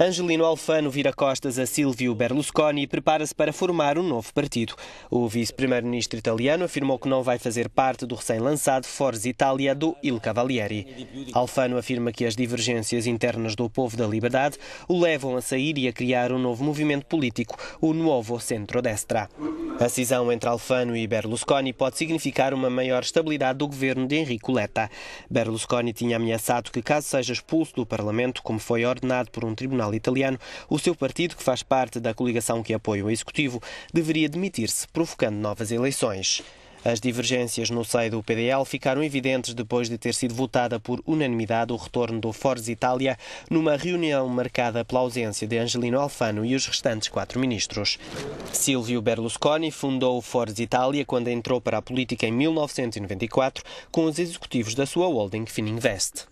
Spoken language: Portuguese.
Angelino Alfano vira costas a Silvio Berlusconi e prepara-se para formar um novo partido. O vice-primeiro-ministro italiano afirmou que não vai fazer parte do recém-lançado Forza Italia do Il Cavalieri. Alfano afirma que as divergências internas do povo da liberdade o levam a sair e a criar um novo movimento político, o Nuovo Centro-Destra. A cisão entre Alfano e Berlusconi pode significar uma maior estabilidade do governo de Enrico Letta. Berlusconi tinha ameaçado que, caso seja expulso do Parlamento, como foi ordenado por um tribunal italiano, o seu partido, que faz parte da coligação que apoia o Executivo, deveria demitir-se, provocando novas eleições. As divergências no seio do PDL ficaram evidentes depois de ter sido votada por unanimidade o retorno do Forza Itália numa reunião marcada pela ausência de Angelino Alfano e os restantes quatro ministros. Silvio Berlusconi fundou o Forza Itália quando entrou para a política em 1994 com os executivos da sua holding Fininvest.